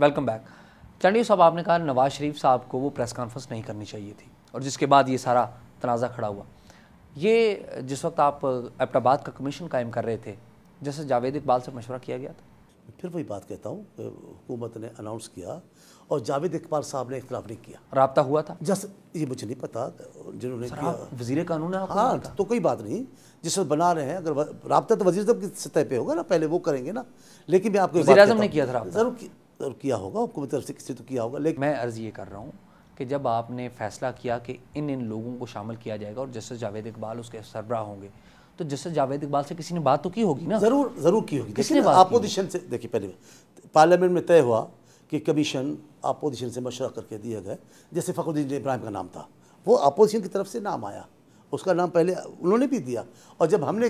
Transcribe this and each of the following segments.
Welcome back Chandi साहब आपने कहा नवाज शरीफ साहब को वो प्रेस कॉन्फ्रेंस नहीं करनी चाहिए थी और जिसके बाद ये सारा तनाज़ा खड़ा हुआ ये जिस वक्त आप एबटाबाद का कमीशन कायम कर रहे थे जैसे जावेद इकबाल से मशवरा किया गया था फिर वही बात कहता हूँ हुकूमत ने अनाउंस किया और जावेद इकबाल साहब ने इख्तलाफ नहीं किया रबता हुआ था जस ये मुझे नहीं पता जिन्होंने वजीर कानून है हाँ तो कोई बात नहीं जिस वक्त बना रहे हैं अगर रबता तो वजी अजम की सतह पर होगा ना पहले वो करेंगे ना लेकिन मैं आपको वजी अजम ने किया था जरूर किया होगा हुकूमत तरफ से किसी तो किया होगा लेकिन मैं अर्ज़ ये कर रहा हूँ कि जब आपने फैसला किया कि इन इन लोगों को शामिल किया जाएगा और जस्टिस जावेद इकबाल उसके सरबरा होंगे तो जस्टिस जावेद इकबाल से किसी ने बात तो की होगी ना ज़रूर ज़रूर की होगी किसी ने अपोजिशन से देखिए पहले पार्लियामेंट में तय हुआ कि कमीशन अपोजिशन से मशरा करके दिया गया जैसे फ़खरुद्दीन इब्राहिम का नाम था वो अपोजिशन की तरफ से नाम आया उसका नाम पहले उन्होंने भी दिया और जब हमने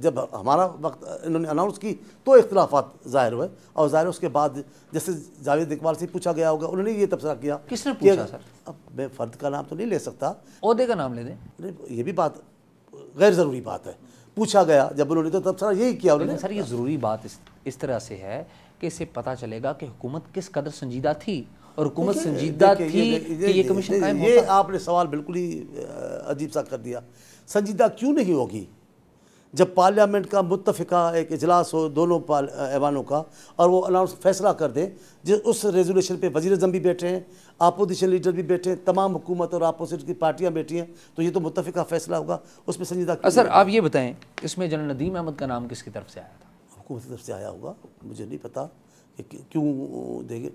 जब हमारा वक्त इन्होंने अनाउंस की तो इख्तलाफात ज़ाहिर हुए और ज़ाहिर उसके बाद जैसे जावेद इकबाल से पूछा गया होगा उन्होंने ये तबसरा किया किसने पूछा किया सर अब मैं फ़र्द का नाम तो नहीं ले सकता अहदे का नाम ले दें ये भी बात गैर ज़रूरी बात है पूछा गया जब उन्होंने तो तबसरा यही किया उन्होंने सर ये ज़रूरी बात इस, तरह से है कि इसे पता चलेगा कि हुकूमत किस कदर संजीदा थी और हुकूमत संजीदा थी ये कमीशन ये आपने सवाल बिल्कुल ही अजीब सा कर दिया संजीदा क्यों नहीं होगी जब पार्लियामेंट का मुतफ़ा एक अजलास हो दोनों ऐवानों का और वो अनाउंस फैसला कर दें जिस उस रेजोल्यूशन पे वजीर अजम भी बैठे हैं अपोजिशन लीडर भी बैठे हैं तमाम हुकूमत और अपोजिट की पार्टियाँ बैठी हैं तो ये तो मुतफ़ा फैसला होगा उसमें संजीदा सर आप ये बताएँ इसमें जनरल नदीम अहमद का नाम किसकी तरफ से आया था हुकूमत की तरफ से आया होगा मुझे नहीं पता कि क्यों देंगे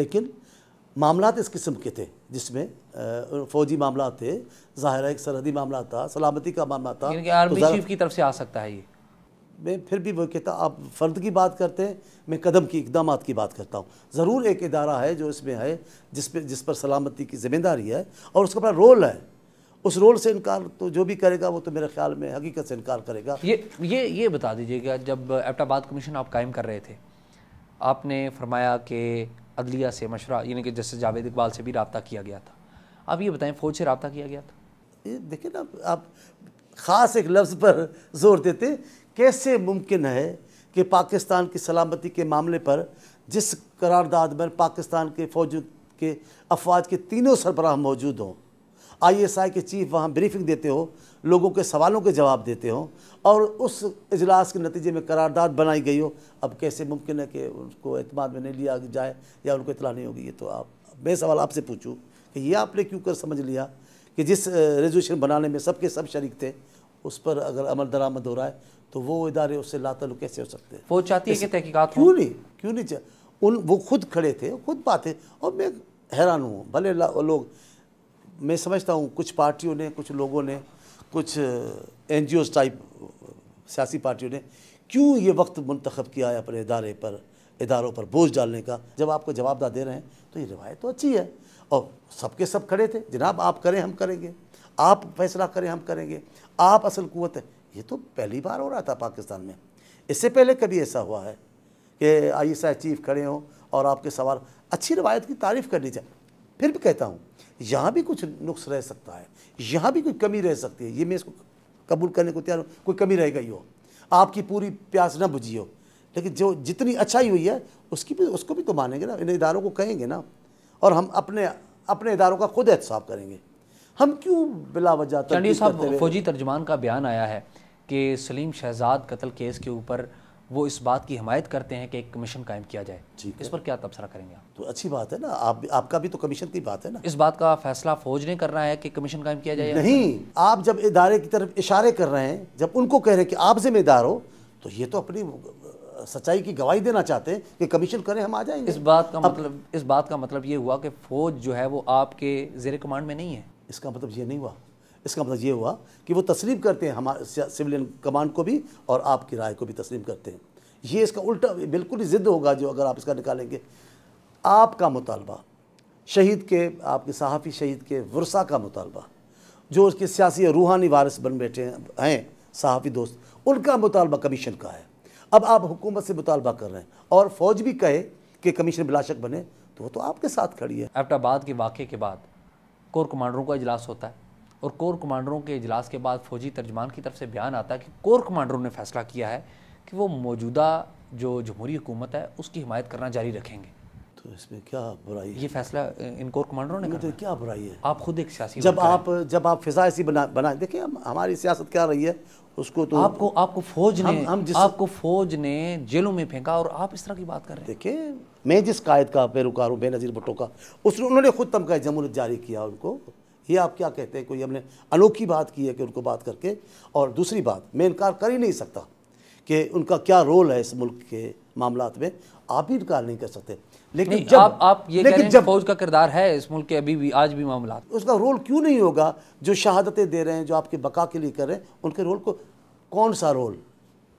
लेकिन मामला इस किस्म के थे जिसमें फौजी मामला थे ज़ाहिर एक सरहदी मामला था सलामती का मामला था आर्मी तो चीफ की तरफ से आ सकता है ये मैं फिर भी वो कहता आप फ़र्द की बात करते हैं मैं कदम की इकदाम की बात करता हूँ ज़रूर एक इदारा है जो इसमें है जिस पर जिस पर सलामती की ज़िम्मेदारी है और उसका अपना रोल है उस रोल से इनकार तो जो भी करेगा वो तो मेरे ख्याल में हकीकत से इनकार करेगा ये ये ये बता दीजिएगा जब एबटाबाद कमीशन आप कायम कर रहे थे आपने फरमाया कि अदलिया से मशरा यानी कि जस्टिस जावेद इकबाल से भी रबता किया गया था आप ये बताएं फ़ौज से रबता किया गया था देखिए ना आप ख़ास एक लफ्ज़ पर जोर देते कैसे मुमकिन है कि पाकिस्तान की सलामती के मामले पर जिस करारदाद में पाकिस्तान के फौज के अफवाज के तीनों सरबराह मौजूद हों आईएसआई के चीफ वहाँ ब्रीफिंग देते हो लोगों के सवालों के जवाब देते हो और उस इजलास के नतीजे में करारदाद बनाई गई हो अब कैसे मुमकिन है कि उनको अतमाद में नहीं लिया जाए या उनको इतला नहीं होगी ये तो आप मैं सवाल आपसे पूछूँ कि ये आपने क्यों कर समझ लिया कि जिस रेजोल्यूशन बनाने में सबके सब शरीक थे उस पर अगर अमल दरामद हो रहा है तो वो इदारे उससे लातल कैसे हो सकते हैं वो चाहती है कि तहकीकात क्यों नहीं क्यों नहीं उन वो खुद खड़े थे खुद बातें और मैं हैरान हूँ भले लोग मैं समझता हूँ कुछ पार्टियों ने कुछ लोगों ने कुछ एन टाइप सियासी पार्टियों ने क्यों ये वक्त मंतखब किया है अपने इदारे पर इदारों पर बोझ डालने का जब आपको जवाबदा दे रहे हैं तो ये रिवायत तो अच्छी है और सबके सब खड़े थे जनाब आप करें हम करेंगे आप फैसला करें हम करेंगे आप असल कुत है ये तो पहली बार हो रहा था पाकिस्तान में इससे पहले कभी ऐसा हुआ है कि आई एस चीफ खड़े हों और आपके सवाल अच्छी रवायत की तारीफ़ करनी चाहिए फिर भी कहता हूँ यहाँ भी कुछ नुक्स रह सकता है यहाँ भी कोई कमी रह सकती है ये मैं इसको कबूल करने को तैयार हूँ कोई कमी रह गई हो आपकी पूरी प्यास ना बुझी हो लेकिन जो जितनी अच्छाई हुई है उसकी भी उसको भी तो मानेंगे ना इन इदारों को कहेंगे ना और हम अपने अपने इदारों का खुद एहतसाब करेंगे हम क्यों बिला वजह फौजी तर्जमान का बयान आया है कि सलीम शहजाद कत्ल केस के ऊपर वो इस बात की हमायत करते हैं कि एक कमीशन कायम किया जाए ठीक इस पर क्या तबसरा करेंगे आप तो अच्छी बात है ना आप आपका भी तो कमीशन की बात है ना इस बात का फैसला फौज ने करना है कि कमीशन कायम किया जाए नहीं आप जब इदारे की तरफ इशारे कर रहे हैं जब उनको कह रहे हैं कि आप जिम्मेदार हो तो ये तो अपनी सच्चाई की गवाही देना चाहते हैं कि कमीशन करें हम आ जाएंगे इस बात का मतलब इस बात का मतलब ये हुआ कि फौज जो है वो आपके जेर कमांड में नहीं है इसका मतलब ये नहीं हुआ इसका मतलब ये हुआ कि वो तस्लीम करते हैं हमारे सिविलियन कमांड को भी और आपकी राय को भी तस्लीम करते हैं ये इसका उल्टा बिल्कुल ही ज़िद्द होगा जो अगर आप इसका निकालेंगे आपका मुतालबा शहीद के आपके सहाफ़ी शहीद के वर्सा का मुतालबा जो उसके सियासी और रूहानी वारिस बन बैठे हैं सहाफ़ी दोस्त उनका मुतालबा कमीशन का है अब आप हुकूमत से मुतालबा कर रहे हैं और फ़ौज भी कहे कि कमीशन बिलाशक बने तो वो तो आपके साथ खड़ी है एबटाबाद के वाक़े के बाद कोर कमांडरों का इजलास होता है और कोर कमांडरों के इजलास के बाद फ़ौजी तर्जमान की तरफ से बयान आता है कि कोर कमांडरों ने फैसला किया है कि वो मौजूदा जो जमहूरी हुकूमत है उसकी हिमायत करना जारी रखेंगे तो इसमें क्या बुराई है? ये फैसला इन कोर कमांडरों ने तो क्या बुराई है आप खुद एक सियासी जब आप जब आप फिजा ऐसी बना बना देखिए हम हमारी सियासत क्या रही है उसको तो आपको आपको फौज ने हम, हम जिस आपको फौज ने जेलों में फेंका और आप इस तरह की बात कर रहे हैं देखिए मैं जिस कायद का पैरोकार हूँ बेनज़ीर भुट्टो का उसने उन्होंने खुद तमका जमूरत जारी किया उनको ये आप क्या कहते हैं कोई हमने अनोखी बात की है कि उनको बात करके और दूसरी बात मैं इनकार कर ही नहीं सकता कि उनका क्या रोल है इस मुल्क के मामला में आप भी इनकार नहीं कर सकते लेकिन जब आप, आप ये लेकिन जब फौज का किरदार है इस मुल्क के अभी भी आज भी मामला उसका रोल क्यों नहीं होगा जो शहादतें दे रहे हैं जो आपके बका के लिए कर रहे हैं उनके रोल को कौन सा रोल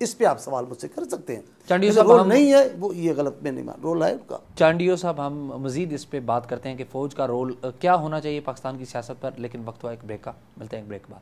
इस पे आप सवाल मुझसे कर सकते हैं चांडियो साहब रोल नहीं है वो ये गलत में नहीं मान रोल है उनका चांडियो साहब हम मजीद इस पे बात करते हैं कि फ़ौज का रोल क्या होना चाहिए पाकिस्तान की सियासत पर लेकिन वक्त हुआ एक ब्रेक का मिलते हैं एक ब्रेक बाद